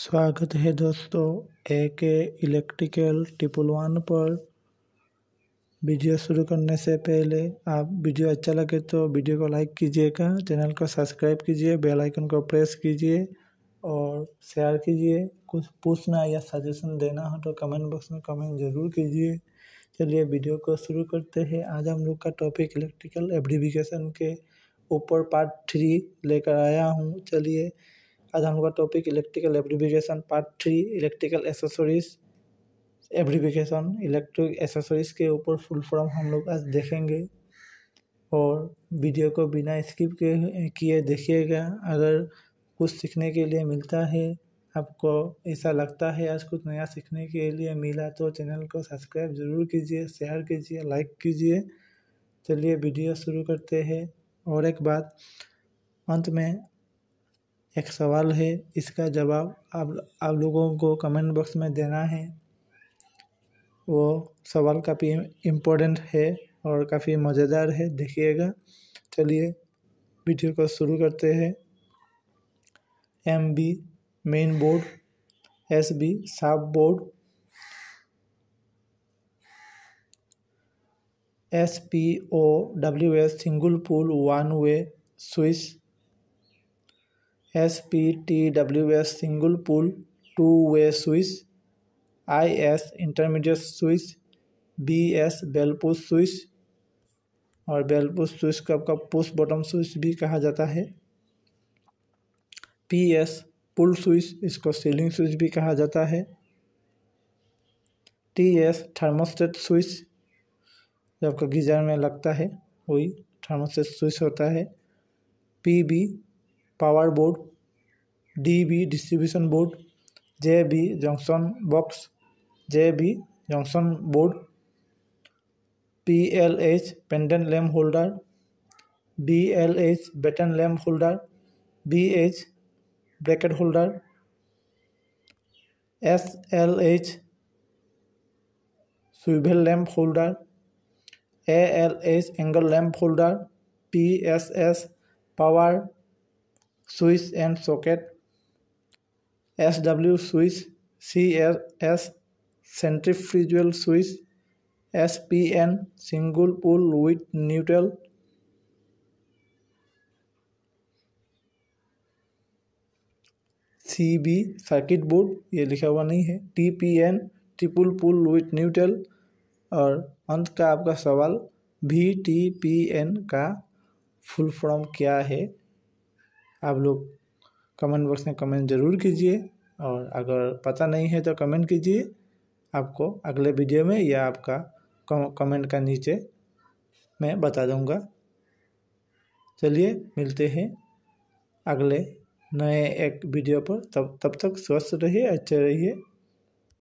स्वागत है दोस्तों A K electrical triple one पर वीडियो शुरू करने से पहले आप वीडियो अच्छा लगे तो वीडियो को लाइक कीजिएगा चैनल को सब्सक्राइब कीजिए बेल आइकन को प्रेस कीजिए और शेयर कीजिए कुछ पूछना या सजेशन देना हो तो कमेंट बॉक्स में कमेंट ज़रूर कीजिए चलिए वीडियो को शुरू करते हैं आज हम लोग का टॉपिक इलेक्ट्रिकल एब्रीविकेशन के ऊपर पार्ट थ्री लेकर आया हूँ चलिए आज हम लोग का topic electrical abbreviation part three electrical accessories abbreviation electric accessories के ऊपर फुल फॉर्म हम लोग आज देखेंगे और वीडियो को बिना स्किप किए देखिएगा अगर कुछ सीखने के लिए मिलता है आपको ऐसा लगता है आज कुछ नया सीखने के लिए मिला तो चैनल को सब्सक्राइब जरूर कीजिए शेयर कीजिए लाइक कीजिए चलिए वीडियो शुरू करते हैं और एक बात अंत में एक सवाल है इसका जवाब आप आप लोगों को कमेंट बॉक्स में देना है वो सवाल काफ़ी इम्पोर्टेंट है और काफ़ी मज़ेदार है देखिएगा चलिए वीडियो को शुरू करते हैं M B main board S B sub board S P O W S single pull one way switch S P T W S single pull two way switch I S intermediate switch B S bell push switch और bell push switch को आपका push button switch भी कहा जाता है P S pull switch इसको ceiling switch भी कहा जाता है टी एस थर्मोस्टेट स्विच जो आपका गीजर में लगता है वही थर्मोस्टेट स्विच होता है P B power board D B distribution board J B junction box J B junction board P L H pendant lamp holder B L H batten lamp holder B H bracket holder S L H swivel lamp holder A L H angle lamp holder P S S power switch and socket S W switch C S centrifugal switch S P N single pull with neutral C B circuit board ये लिखा हुआ नहीं है T P N triple pull with neutral और अंत का आपका सवाल भी टी पी एन का फुल फॉर्म क्या है आप लोग कमेंट बॉक्स में कमेंट ज़रूर कीजिए और अगर पता नहीं है तो कमेंट कीजिए आपको अगले वीडियो में या आपका कमेंट का नीचे मैं बता दूंगा चलिए मिलते हैं अगले नए एक वीडियो पर तब तब तक स्वस्थ रहिए अच्छे रहिए